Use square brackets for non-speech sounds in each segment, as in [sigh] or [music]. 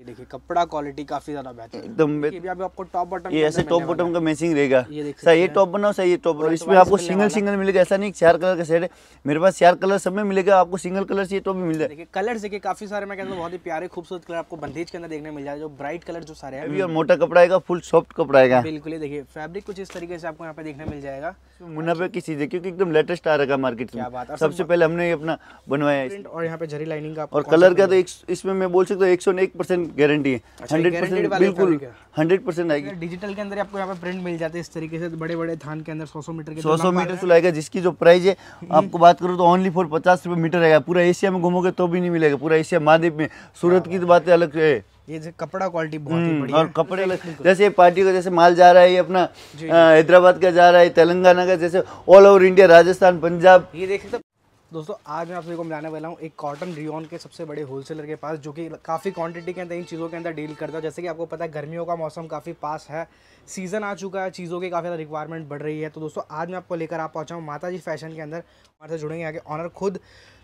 ये देखिए कपड़ा क्वालिटी काफी ज्यादा बेहतर एकदम ये भी आपको टॉप बॉटम ये ऐसे टॉप बॉटम का मैचिंग रहेगा सर ये टॉप बनाओ सर ये टॉप बनाओ इसमें आपको सिंगल सिंगल मिलेगा ऐसा नहीं चार कलर का सेट है मेरे पास चार कलर सब में मिलेगा आपको सिंगल कलर से टॉप भी मिल जाएगा कलर देखिए काफी सारे मैं कहता हूँ बहुत ही प्यारे खूबसूरत कलर आपको बंदेज के अंदर देखने मिल जाएगा जो ब्राइट कलर जो सारे हैं मोटा कपड़ा आएगा फुल सॉफ्ट कपड़ा आएगा बिल्कुल देखिए फैब्रिक कुछ इस तरीके से आपको यहाँ पे देखने मिल जाएगा मुनाफे की चीज है क्योंकि एकदम लेटेस्ट आ रहा है मार्केट में सबसे पहले हमने ये अपना बनवाया और यहाँ पे जरी लाइनिंग का और कलर का तो इसमें मैं बोल सकता हूँ एक सौ एक परसेंट गारंटी है हंड्रेड अच्छा, परसेंट बिल्कुल हंड्रेड परसेंट आएगी डिजिटल के अंदर आपको यहाँ पे प्रिंट मिल जाते हैं इस तरीके से बड़े बड़े धान के अंदर सौ सौ मीटर सौ सौ मीटर लाएगा जिसकी जो प्राइस है [laughs] आपको बात करो तो ओनली फॉर पचास रुपये मीटर आएगा पूरा एशिया में घूमोगे तो भी नहीं मिलेगा पूरा एशिया महादेव में सूरत की तो बातें अलग है ये कपड़ा क्वालिटी बहुत ही हम्म, बढ़िया और कपड़े [laughs] जैसे पार्टी का जैसे माल जा रहा है ये अपना हैदराबाद का जा रहा है तेलंगाना का जैसे all over India Rajasthan Punjab ये देख सकते दोस्तों आज मैं आप सभी को मिलाने वाला हूँ एक कॉटन रियोन के सबसे बड़े होलसेलर के पास जो कि काफ़ी क्वांटिटी के अंदर इन चीज़ों के अंदर डील करता है जैसे कि आपको पता है गर्मियों का मौसम काफ़ी पास है सीज़न आ चुका है चीज़ों की काफ़ी ज़्यादा रिक्वायरमेंट बढ़ रही है तो दोस्तों आज मैं आपको लेकर आप पहुँचाऊँ माता जी फैशन के अंदर हमारे साथ जुड़ेंगे आगे ऑनर खुद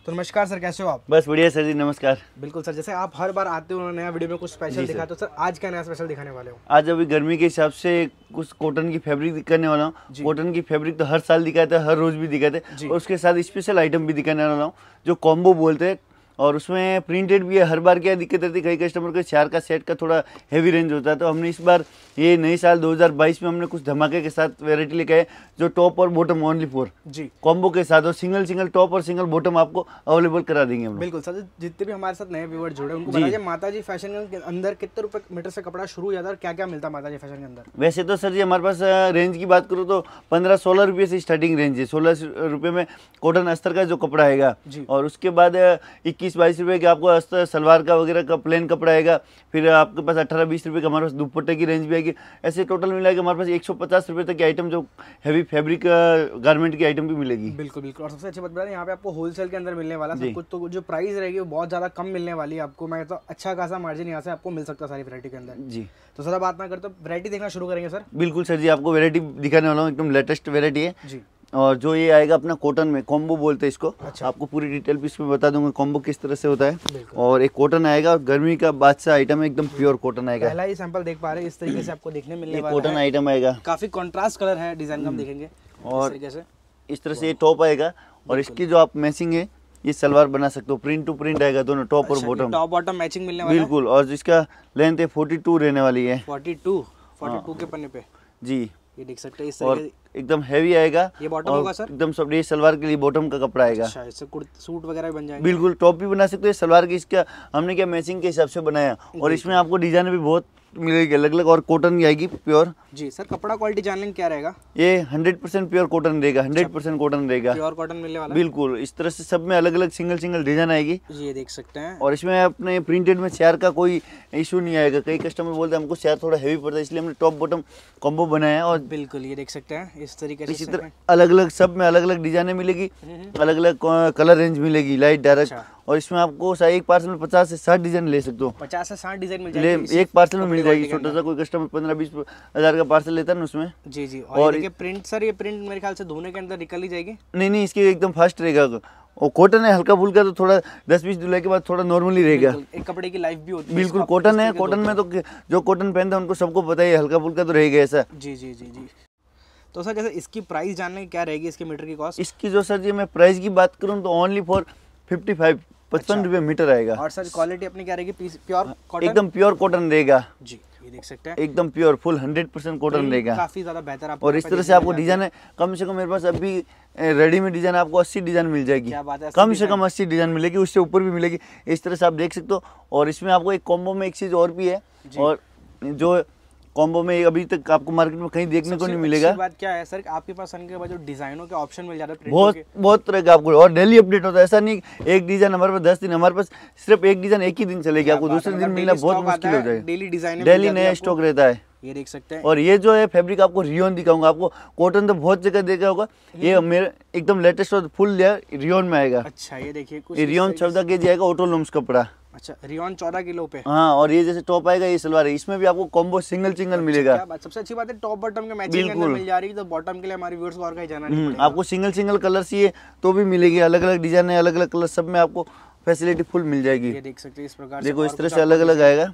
तो नमस्कार सर कैसे हो आप बस बढ़िया सर जी नमस्कार बिल्कुल सर जैसे आप हर बार आते हो नया वीडियो में कुछ स्पेशल दिखाते हो सर आज क्या नया स्पेशल दिखाने वाले हो आज अभी गर्मी के हिसाब से कुछ कॉटन की फैब्रिक दिखाने वाला हूँ कॉटन की फैब्रिक तो हर साल दिखाते हैं हर रोज भी दिखाते हैं और उसके साथ स्पेशल आइटम भी दिखाने वाला हूँ जो कॉम्बो बोलते हैं और उसमें प्रिंटेड भी है हर बार क्या दिक्कत रहती कई कस्टमर को चार का सेट का थोड़ा हैवी रेंज होता है तो हमने इस बार ये नए साल 2022 में हमने कुछ धमाके के साथ वेरायटी लेके आए जो टॉप और बॉटम ओनली फोर जी कॉम्बो के साथ और सिंगल सिंगल टॉप और सिंगल बॉटम आपको अवेलेबल करा देंगे हम बिल्कुल सर जितने भी हमारे साथ नए व्यवर जुड़े उनको जी माता जी फैशन के अंदर कितने रुपए मीटर से कपड़ा शुरू हो जाता है क्या क्या मिलता है माता जी फैशन के अंदर वैसे तो सर जी हमारे पास रेंज की बात करूँ तो पंद्रह सोलह रुपये से स्टार्टिंग रेंज है सोलह रुपये में कॉटन अस्तर का जो कपड़ा आएगा और उसके बाद इक्कीस इक्कीस बाईस रुपये के आपको अस्तर सलवार का वगैरह का प्लेन कपड़ा आएगा फिर आपके पास अट्ठारह बीस रुपये का हमारे पास दुपट्टे की रेंज भी आएगी ऐसे टोटल मिला के हमारे पास एक सौ पचास रुपये तक की आइटम जो हैवी फैब्रिक गारमेंट की आइटम भी मिलेगी बिल्कुल बिल्कुल और सबसे अच्छी बात बताया यहाँ पे आपको होलसेल के अंदर मिलने वाला सब कुछ तो जो प्राइस रहेगी वो बहुत ज़्यादा कम मिलने वाली है आपको मैं तो अच्छा खासा मार्जिन यहाँ से आपको मिल सकता है सारी वरायटी के अंदर जी तो सर बात ना करते तो वरायटी देखना शुरू करेंगे सर बिल्कुल सर जी आपको वरायटी दिखाने वाला हूँ एकदम लेटेस्ट वरायटी है जी और जो ये आएगा अपना कॉटन में कॉम्बो बोलते हैं इसको अच्छा। आपको पूरी डिटेल भी इसमें बता दूंगा कॉम्बो किस तरह से होता है और एक कॉटन आएगा और गर्मी का बादशाह आइटम है एकदम प्योर कॉटन आएगा पहला ही सैंपल देख पा रहे हैं इस तरीके से आपको देखने मिलने वाला कॉटन आइटम आएगा काफी कॉन्ट्रास्ट कलर है डिजाइन का हम हम्म। देखेंगे और इस तरह से ये टॉप आएगा और इसकी जो आप मैचिंग है ये सलवार बना सकते हो प्रिंट टू प्रिंट आएगा दोनों टॉप और बॉटम टॉप बॉटम मैचिंग मिलने वाला बिल्कुल और जिसका लेंथ है फोर्टी रहने वाली है फोर्टी टू हाँ। के पन्ने पे जी ये देख सकते हैं इस तरह एकदम हैवी आएगा ये बॉटम होगा सर एकदम सब ये सलवार के लिए बॉटम का कपड़ा आएगा अच्छा सूट वगैरह बन जाएगा बिल्कुल टॉप भी बना सकते हो सलवार की इसका हमने क्या मैचिंग के हिसाब से बनाया और इसमें आपको डिजाइन भी बहुत मिलेगी अलग अलग और कॉटन की आएगी प्योर जी सर कपड़ा क्वालिटी जान लेंगे क्या रहेगा ये हंड्रेड परसेंट प्योर कॉटन रहेगा हंड्रेड परसेंट कॉटन रहेगा प्योर कॉटन मिलने वाला बिल्कुल इस तरह से सब में अलग अलग सिंगल सिंगल डिजाइन आएगी ये देख सकते हैं और इसमें अपने प्रिंटेड में शेयर का कोई इशू नहीं आएगा कई कस्टमर बोलते हैं हमको शेयर थोड़ा हैवी पड़ता है इसलिए हमने टॉप बॉटम कॉम्बो बनाया और बिल्कुल ये देख सकते हैं इस तरीके से इसी तरह अलग अलग सब में अलग अलग डिजाइने मिलेगी हम्म। अलग अलग कलर रेंज मिलेगी लाइट अच्छा। डायरेक्ट और इसमें आपको एक पार्सल में पचास से साठ डिजाइन ले सकते हो पचास से साठ डिजाइन मिल जाएगी एक पार्सल में मिल जाएगी छोटा सा कोई कस्टमर पंद्रह बीस हजार का पार्सल लेता है ना उसमें जी जी और ये प्रिंट सर ये प्रिंट मेरे ख्याल से धोने के अंदर निकल ही जाएगी नहीं नहीं इसकी एकदम फास्ट रहेगा और कॉटन है हल्का फुल्का तो थोड़ा दस बीस जुलाई के बाद थोड़ा नॉर्मली रहेगा एक कपड़े की लाइफ भी होती है बिल्कुल कॉटन है कॉटन में तो जो कॉटन पहनता है उनको सबको पता ही हल्का फुल्का तो रहेगा ऐसा जी जी जी जी तो सर जैसे इसकी प्राइस जानने की क्या रहेगी इसके मीटर की कॉस्ट इसकी जो सर जी मैं प्राइस की बात करूँ तो ओनली फॉर फिफ्टी फाइव पचपन अच्छा। रुपये मीटर आएगा और सर क्वालिटी अपनी क्या रहेगी प्योर कॉटन एकदम प्योर कॉटन रहेगा जी देख सकते हैं एकदम pure full hundred percent cotton रहेगा काफी ज्यादा बेहतर और इस तरह से आपको डिजाइन है कम से कम मेरे पास अभी रेडीमेड डिजाइन आपको अस्सी डिजाइन मिल जाएगी क्या बात है कम से कम अस्सी डिजाइन मिलेगी उससे ऊपर भी मिलेगी इस तरह से आप देख सकते हो और इसमें आपको एक कॉम्बो में एक चीज और भी है और जो कॉम्बो में अभी तक आपको मार्केट में कहीं देखने को नहीं मिलेगा बात क्या है सर आपके पास सन के बाद जो डिजाइनों के ऑप्शन मिल जाता है बहुत बहुत तरह का आपको और डेली अपडेट होता है ऐसा नहीं एक डिजाइन हमारे पास दस दिन हमारे पास सिर्फ एक डिजाइन एक ही दिन चलेगी आपको दूसरे दिन मतलब मिलना बहुत मुश्किल हो जाएगा डेली डिजाइन डेली नया स्टॉक रहता है ये देख सकते हैं और ये जो है फैब्रिक आपको रियोन दिखाऊंगा आपको कॉटन तो बहुत जगह देखा होगा ये मेरे एकदम लेटेस्ट और फुल लेयर रियोन में आएगा अच्छा ये देखिए कुछ रियोन चौदह के जी आएगा ऑटोलूम्स कपड़ा अच्छा रियोन चौदह किलो पे हाँ और ये जैसे टॉप आएगा ये सलवार है इसमें भी आपको कॉम्बो सिंगल सिंगल मिलेगा सबसे अच्छी बात है टॉप बॉटम के मैचिंग मिल जा रही है तो बॉटम के लिए हमारे व्यूअर्स और कहीं जाना नहीं हम्म, आपको सिंगल सिंगल कलर है तो भी मिलेगी अलग अलग डिजाइन है अलग अलग कलर सब में आपको फैसिलिटी फुल मिल जाएगी ये देख सकते हैं इस प्रकार देखो इस तरह से अलग अलग आएगा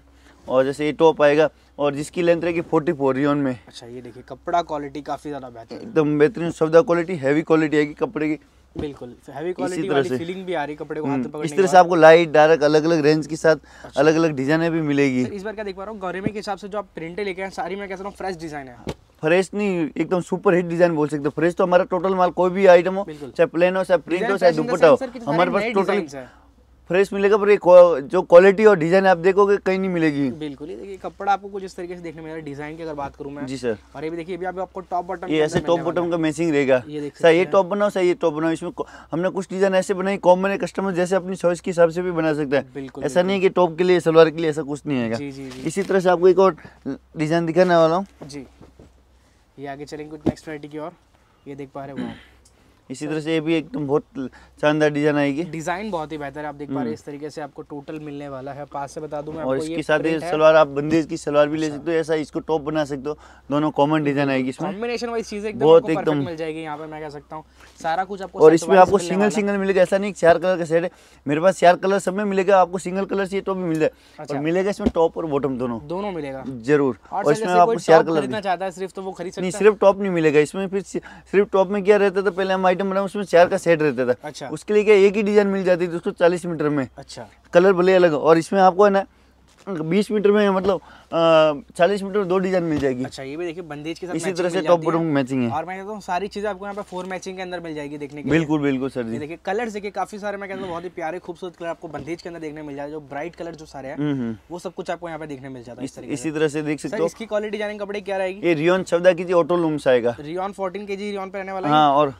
और जैसे ये टॉप आएगा और जिसकी लेंथ रहेगी फोर्टी फोर रियोन में अच्छा ये देखिए कपड़ा क्वालिटी काफ़ी ज़्यादा बेहतर एकदम बेहतरीन सौदा क्वालिटी हैवी क्वालिटी आएगी कपड़े की बिल्कुल हैवी क्वालिटी वाली फीलिंग भी आ रही कपड़े को हाथ हम्म, पकड़ने इस तरह से आपको लाइट डार्क अलग अलग रेंज के साथ अच्छा। अलग अलग डिजाइने भी मिलेगी इस बार क्या देख पा रहा हूँ गौरे के हिसाब से जो आप प्रिंटे लेके सारी मैं फ्रेश डिजाइन है फ्रेश नहीं एकदम सुपर हिट डिजाइन बोल सकते फ्रेश तो हमारा टोटल माल कोई भी आइटम हो चाहे प्लेन हो चाहे प्रिंट हो चाहे दुपट्टा हो हमारे पास टोटल फ्रेश मिलेगा पर ये जो क्वालिटी और डिजाइन आप देखोगे कहीं नहीं मिलेगी बिल्कुल ही देखिए कपड़ा आपको कुछ इस तरीके से देखने मिलेगा डिजाइन की अगर बात करूं मैं जी सर और ये भी देखिए अभी आपको टॉप बटन ये ऐसे टॉप बटन का मैचिंग रहेगा सर ये टॉप बनाओ सर ये टॉप बनाओ इसमें हमने कुछ डिजाइन ऐसे बनाई कॉमन है कस्टमर जैसे अपनी चॉइस के हिसाब से भी बना सकते हैं बिल्कुल ऐसा नहीं की टॉप के लिए सलवार के लिए ऐसा कुछ नहीं है इसी तरह से आपको एक और डिजाइन दिखाने वाला हूँ जी ये आगे चलेंगे कुछ नेक्स्ट वराइटी की और ये देख पा रहे हो इसी तरह से ये भी एकदम बहुत शानदार डिजाइन आएगी डिजाइन बहुत ही बेहतर आप देख पा रहे हैं इस हम्म। तरीके से आपको टोटल मिलने वाला है पास से बता दूं मैं और इसके साथ ही सलवार आप बंदेज की सलवार भी ले अच्छा। सकते हो ऐसा इसको टॉप बना सकते हो दोनों कॉमन डिजाइन आएगी इसमें कॉम्बिनेशन वाइज चीज एकदम बहुत एकदम मिल जाएगी यहाँ पे मैं कह सकता हूँ सारा कुछ आपको और इसमें आपको सिंगल सिंगल मिलेगा ऐसा नहीं चार कलर का सेट है मेरे पास चार कलर सब में मिलेगा आपको सिंगल कलर से टॉप भी मिल जाए अच्छा। मिलेगा इसमें टॉप और बॉटम दोनों दोनों मिलेगा जरूर और इसमें आपको चार कलर चाहता है सिर्फ तो वो खरीद सिर्फ टॉप नहीं मिलेगा इसमें फिर सिर्फ टॉप में क्या रहता था पहले हम आइटम बनाया उसमें चार का सेट रहता था अच्छा उसके लिए क्या एक ही डिजाइन मिल जाती थी उसको चालीस मीटर में अच्छा कलर भले अलग और इसमें आपको है ना बीस मीटर में मतलब चालीस मीटर में दो डिजाइन मिल जाएगी अच्छा ये भी देखिए बंदेज के साथ इसी तरह से टॉप बॉटम मैचिंग है और मैं कहता तो हूँ सारी चीजें आपको यहाँ पे फोर मैचिंग के अंदर मिल जाएगी देखने के बिल्कुल बिल्कुल सर जी देखिए कलर देखिए काफी सारे मैं कहता हूँ बहुत ही प्यारे खूबसूरत कलर आपको बंदेज के अंदर देखने मिल जाए जो ब्राइट कलर जो सारे है हम्म, हम्म। वो सब कुछ आपको यहाँ पे देखने मिल जाता है इसी तरह से देख सकते हो इसकी क्वालिटी जाने कपड़े क्या रहेगी ये रियोन चौदह की जी ऑटो लूम्स आएगा रियोन फोर्टीन के जी रियोन पे रहने वाला है हाँ, और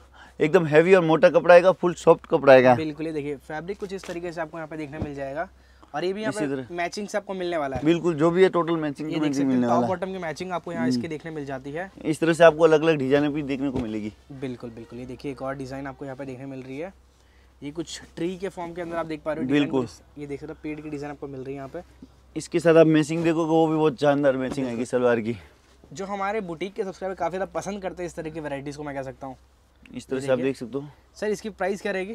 एकदम हैवी और मोटा कपड़ा आएगा फुल सॉफ्ट कपड़ा आएगा बिल्कुल ही देखिए फैब्रिक कुछ इस तरीके से आपको यहाँ पे देखने मिल जाएगा और ये भी यहाँ पे मैचिंग से आपको मिलने वाला है बिल्कुल जो भी है टोटल मैचिंग ये मैचिंग मिलने वाला बॉटम की मैचिंग आपको यहाँ हम्म। इसके देखने मिल जाती है इस तरह से आपको अलग अलग डिजाइन भी देखने को मिलेगी बिल्कुल बिल्कुल ये देखिए एक और डिजाइन आपको यहाँ पे देखने मिल रही है ये कुछ ट्री के फॉर्म के अंदर आप देख पा रहे हो बिल्कुल ये देख रहे पेड़ की डिजाइन आपको मिल रही है यहाँ पे इसके साथ आप मैचिंग देखोगे वो भी बहुत शानदार मैचिंग आएगी सलवार की जो हमारे बुटीक के सब्सक्राइबर काफ़ी ज़्यादा पसंद करते हैं इस तरह की वैराइटीज़ को मैं कह सकता हूँ इस तो तरह से आप देख सकते हो सर इसकी प्राइस क्या रहेगी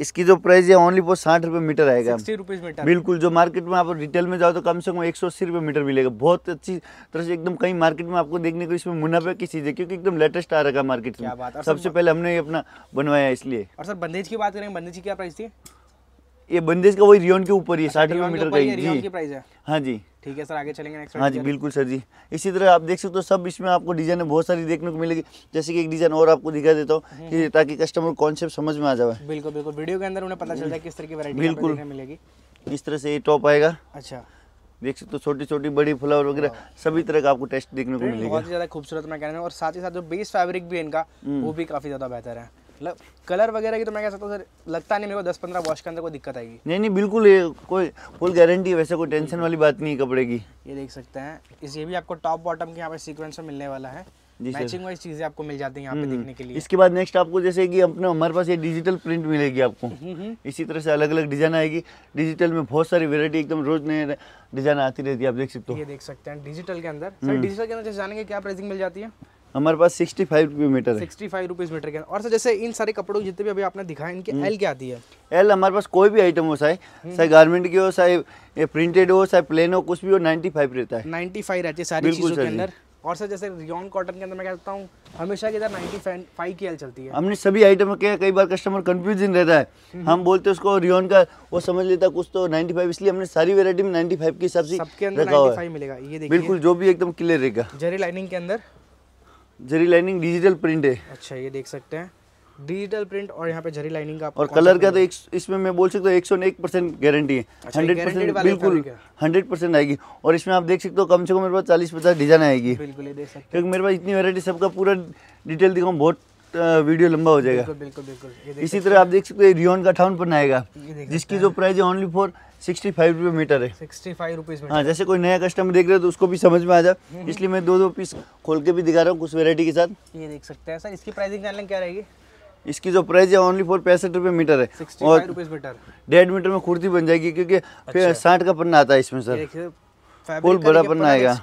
इसकी जो प्राइस है ओनली वो साठ रुपये मीटर आएगा मीटर बिल्कुल जो मार्केट में आप रिटेल में जाओ तो कम से कम एक सौ अस्सी रुपये मीटर मिलेगा बहुत अच्छी तरह से एकदम कहीं मार्केट में आपको देखने को इसमें मुनाफा की चीज़ है क्योंकि एकदम लेटेस्ट आ रहा है मार्केट में सबसे पहले हमने अपना बनवाया इसलिए और सर बंदेज की बात करें बंदेज की क्या प्राइस थी ये बंदेज का वही रियोन के ऊपर ही अच्छा, साठ रुपये मीटर का जी हाँ जी ठीक है सर आगे चलेंगे नेक्स्ट हाँ जी बिल्कुल सर जी इसी तरह आप देख सकते हो सब इसमें आपको डिजाइन बहुत सारी देखने को मिलेगी जैसे कि एक डिजाइन और आपको दिखा देता हूँ हम्म, हम्म। ताकि कस्टमर कॉन्सेप्ट समझ में आ जाए बिल्कुल बिल्कुल वीडियो के अंदर उन्हें पता चल जाए किस तरह की वैरायटी बिल्कुल मिलेगी इस तरह से ये टॉप आएगा अच्छा देख सकते हो छोटी छोटी बड़ी फ्लावर वगैरह सभी तरह का आपको टेस्ट देखने को मिलेगा बहुत ज्यादा खूबसूरत मैं कह रहा हूँ और साथ ही साथ जो बेस फैब्रिक भी इनका हम्म। वो भी काफी ज्यादा बेहतर है मतलब कलर वगैरह की तो मैं कह सकता हूँ सर लगता नहीं मेरे को दस पंद्रह वॉश के अंदर कोई दिक्कत आएगी नहीं नहीं बिल्कुल ये कोई फुल गारंटी है वैसे कोई टेंशन हम्म। वाली बात नहीं कपड़े की ये देख सकते हैं इस ये भी आपको टॉप बॉटम के यहाँ पे सीक्वेंस में मिलने वाला है मैचिंग वाइज चीजें आपको मिल जाती है यहाँ पे हम्म। देखने के लिए इसके बाद नेक्स्ट आपको जैसे कि अपने हमारे पास ये डिजिटल प्रिंट मिलेगी आपको हम्म, इसी तरह से अलग अलग डिजाइन आएगी डिजिटल में बहुत सारी वेरायटी एकदम रोज नए डिजाइन आती रहती है आप देख सकते हो ये देख सकते हैं डिजिटल के अंदर सर डिजिटल के अंदर जैसे जानेंगे क्या प्राइसिंग मिल जाती है हमारे पास सिक्सटी फाइव रुपये metre sixty five rupees metre के और सर जैसे इन सारे कपड़ों के जितने भी अभी आपने दिखाए इनके एल हम्म। क्या आती है एल हमारे पास कोई भी आइटम हो चाहे हम्म। चाहे गारमेंट की हो चाहे प्रिंटेड हो चाहे प्लेन हो कुछ भी हो नाइन्टी फाइव रहता है नाइन्टी फाइव रहती है सारी चीज़ों के अंदर और सर जैसे रियॉन कॉटन के अंदर मैं कहता हूँ हमेशा की नाइन्टी फाइव की एल चलती है हमने सभी आइटम के कई बार कस्टमर कंफ्यूजन रहता है हम्म। हम बोलते हैं उसको रियॉन का वो समझ लेता कुछ तो नाइन्टी फाइव इसलिए हमने सारी वेरायटी में नाइन्टी फाइव के हिसाब से सबके अंदर मिलेगा ये देखिए बिल्कुल जो भी एकदम क्लियर रहेगा जेरी लाइनिंग के अंदर जरी लाइनिंग डिजिटल प्रिंट है अच्छा ये देख सकते हैं डिजिटल प्रिंट और यहाँ पे जरी लाइनिंग का और कलर का तो एक, इसमें मैं बोल सकता हूँ एक सौ एक परसेंट गारंटी है हंड्रेड अच्छा, परसेंट बिल्कुल हंड्रेड परसेंट आएगी और इसमें आप देख सकते हो कम से कम मेरे पास चालीस पचास डिजाइन आएगी बिल्कुल क्योंकि मेरे पास इतनी वेरायटी सबका पूरा डिटेल दिखाऊँ बहुत वीडियो लंबा हो जाएगा बिल्कुल बिल्कुल इसी तरह आप देख सकते हो रियोन का अठावन पर आएगा जिसकी जो प्राइस है ओनली फॉर सिक्सटी फाइव रुपये मीटर है सिक्सटी फाइव रुपीज़ हाँ जैसे कोई नया कस्टमर देख रहे हो तो उसको भी समझ में आ जाए हम्म, हम्म। इसलिए मैं दो दो पीस खोल के भी दिखा रहा हूँ कुछ वेरायटी के साथ ये देख सकते हैं सर इसकी प्राइसिंग क्या रहेगी इसकी जो प्राइस है ओनली फॉर पैंसठ रुपये मीटर है और डेढ़ मीटर में कुर्ती बन जाएगी क्योंकि अच्छा। साठ का पन्ना आता है इसमें सर फुल बड़ापन आएगा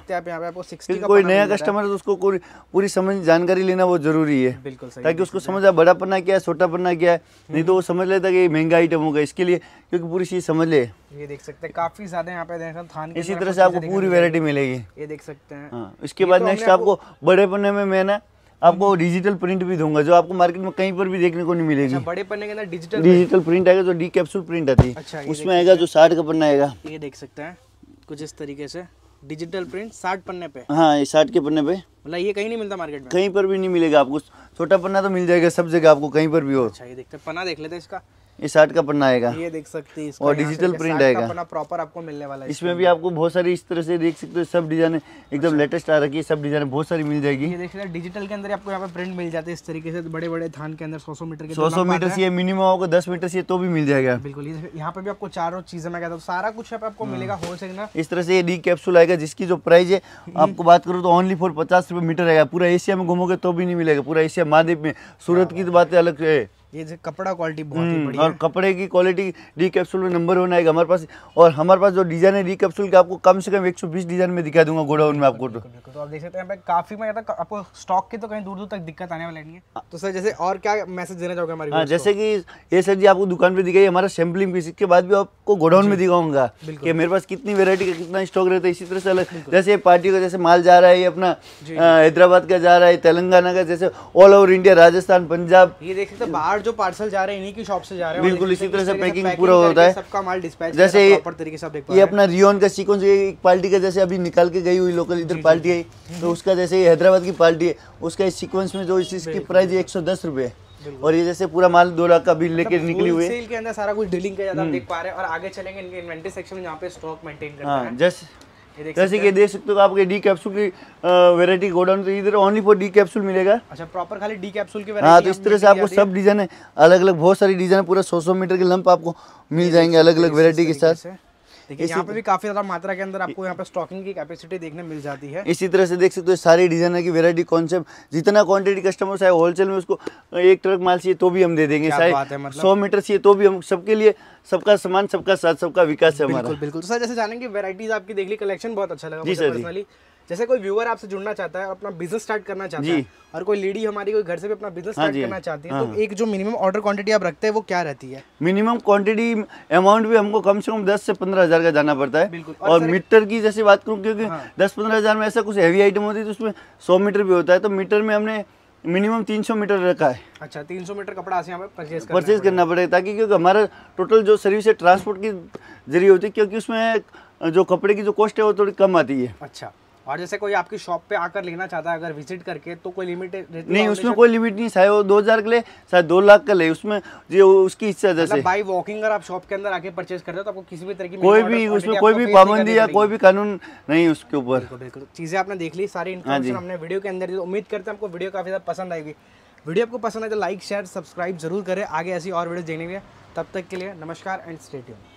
कोई नया कस्टमर है तो उसको पूरी समझ जानकारी लेना बहुत जरूरी है बिल्कुल ताकि उसको समझ आए बड़ा पन्ना क्या है छोटा पन्ना क्या है हम्म। नहीं तो वो समझ लेता की महंगा आइटम होगा इसके लिए क्योंकि पूरी चीज समझ ले ये देख सकते हैं काफी ज्यादा यहाँ पे देखें इसी तरह से आपको पूरी वेरायटी मिलेगी ये देख सकते हैं हाँ, इसके बाद तो नेक्स्ट आपको बड़े पन्ने में मैं ना आपको डिजिटल हम्म। प्रिंट भी दूंगा जो आपको मार्केट में कहीं पर भी देखने को नहीं मिलेगी अच्छा, बड़े पन्ने के अंदर डिजिटल डिजिटल प्रिंट आएगा जो डी कैप्सूल प्रिंट आती है अच्छा, उसमें आएगा जो साठ का पन्ना आएगा ये देख सकते हैं कुछ इस तरीके से डिजिटल प्रिंट साठ पन्ने पे हाँ ये साठ के पन्ने पे मतलब ये कहीं नहीं मिलता मार्केट में कहीं पर भी नहीं मिलेगा आपको छोटा पन्ना तो मिल जाएगा सब जगह आपको कहीं पर भी हो अच्छा ये देखते पन्ना देख लेते इसका ये साठ का पन्ना आएगा ये देख सकते हैं और डिजिटल प्रिंट आएगा प्रॉपर आपको मिलने वाला है इसमें भी आपको बहुत सारी इस तरह से देख सकते हो सब डिजाइन एकदम लेटेस्ट अच्छा। आ रखी है सब डिजाइन बहुत सारी मिल जाएगी ये देख सकते डिजिटल के अंदर आपको यहाँ पे प्रिंट मिल जाते हैं इस तरीके से बड़े बड़े धान के अंदर सौ सौ मीटर सौ सौ मीटर से मिनिमम आपको दस मीटर से तो भी मिल जाएगा बिल्कुल यहाँ पे भी आपको चारों चीजें मैं कहता हूँ सारा कुछ आपको हाँ। मिलेगा होलसेल ना इस तरह से डी कैप्सूल आएगा जिसकी जो प्राइस है हम्म। आपको बात करूँ तो ओनली फॉर पचास मीटर आएगा पूरा एशिया में घूमोगे तो भी नहीं मिलेगा पूरा एशिया महादीप में सूरत की तो बातें अलग है ये कपड़ा क्वालिटी बहुत ही हम्म, बढ़िया और कपड़े की क्वालिटी डी कैप्सूल में नंबर वन आएगा हमारे पास और हमारे पास जो डिजाइन है डी कैप्सूल के आपको कम से कम बीस डिजाइन में दिखा दूंगा गोडाउन में आपको तो, तो आप देख सकते हैं काफी मैं आपको स्टॉक की तो कहीं दूर दूर तक दिक्कत आने वाली नहीं है हाँ। तो सर जैसे और क्या मैसेज देना चाहोगे हमारे हाँ, जैसे की ये सर जी आपको दुकान पर दिखाई हमारा सैम्पलिंग पीस इसके बाद भी आपको गोडाउन में दिखाऊंगा कि मेरे पास कितनी वेरायटी का कितना स्टॉक रहता है इसी तरह से अलग जैसे पार्टी का जैसे माल जा रहा है अपना हैदराबाद का जा रहा है तेलंगाना का जैसे all over India Rajasthan Punjab ये देख सकते बाहर और जो पार्सल जा रहे हैं इन्हीं की शॉप से जा रहे हैं बिल्कुल इसी तरह से पैकिंग पूरा होता है सबका माल डिस्पैच जैसे तरीके से ये अपना रियोन का सीक्वेंस एक पार्टी का जैसे अभी निकल के गई हुई लोकल इधर पार्टी आई तो उसका जैसे हैदराबाद की पार्टी है उसका इस सीक्वेंस में जो इसकी प्राइस एक सौ दस रुपये और ये जैसे पूरा माल दो लाख का बिल लेके मतलब निकली हुई सेल के अंदर सारा कुछ डीलिंग का ज्यादा हम्म। देख पा रहे हैं और आगे चलेंगे इनके इन्वेंटरी सेक्शन में जहाँ पे स्टॉक मेंटेन करते हाँ, हैं जस्ट जैसे कि देख सकते हो आपके डी कैप्सूल की वेरायटी गोडाउन तो इधर ओनली फॉर डी कैप्सूल मिलेगा अच्छा प्रॉपर खाली डी कैप्सूल की हाँ तो इस तरह से आपको सब डिजाइन है अलग अलग बहुत सारी डिजाइन है पूरा सौ सौ मीटर के लंप आपको मिल जाएंगे अलग अलग वेरायटी के साथ देखिए यहाँ पे भी काफी ज्यादा मात्रा के अंदर आपको यहाँ पे स्टॉकिंग की कैपेसिटी देखने मिल जाती है इसी तरह से देख सकते हो सारी डिजाइनर की वेरायटी कॉन्सेप्ट जितना क्वांटिटी कस्टमर चाहे होलसेल में उसको एक ट्रक माल चाहिए तो भी हम दे देंगे मतलब। सौ मतलब? मीटर चाहिए तो भी हम सबके लिए सबका सामान सबका साथ सबका विकास है हमारा बिल्कुल बिल्कुल तो सर जैसे जानेंगे वेरायटीज आपकी देख ली कलेक्शन बहुत अच्छा लगा जी सर जैसे कोई व्यूअर आपसे जुड़ना चाहता है अपना बिजनेस स्टार्ट करना चाहता है और कोई लेडी हमारी कोई घर से भी अपना बिजनेस स्टार्ट हाँ करना चाहती है हाँ। तो हाँ। एक जो मिनिमम ऑर्डर क्वांटिटी आप रखते हैं वो क्या रहती है मिनिमम क्वांटिटी अमाउंट भी हमको कम से कम दस से पंद्रह हजार का जाना पड़ता है और और मीटर की जैसे बात करूँ क्योंकि हाँ। दस पंद्रह हजार में ऐसा कुछ हैवी आइटम होती है तो उसमें सौ मीटर भी होता है तो मीटर में हमने मिनिमम तीन सौ मीटर रखा है अच्छा तीन सौ मीटर कपड़ा यहाँ परचेज परचेज करना पड़ेगा ताकि क्योंकि हमारा टोटल जो सर्विस है ट्रांसपोर्ट के जरिए होती है क्योंकि उसमें जो कपड़े की जो कॉस्ट है वो थोड़ी कम आती है अच्छा और जैसे कोई आपकी शॉप पे आकर लेना चाहता है अगर विजिट करके तो कोई लिमिट नहीं उसमें कोई लिमिट नहीं चाहे वो दो हजार का ले चाहे दो लाख का ले उसमें जो उसकी इच्छा जैसे बाई मतलब वॉकिंग अगर आप शॉप के अंदर आके परचेज करते हो तो आपको किसी भी तरह की कोई भी उसमें कोई भी पाबंदी या कोई भी कानून नहीं उसके ऊपर बिल्कुल चीजें आपने देख ली सारी हाँ इन्फॉर्मेशन हमने वीडियो के अंदर तो उम्मीद करते हैं आपको वीडियो काफी ज्यादा पसंद आएगी वीडियो आपको पसंद आए तो लाइक शेयर सब्सक्राइब जरूर करें आगे ऐसी और वीडियो देखने के लिए तब तक के लिए नमस्कार एंड स्टेट्यून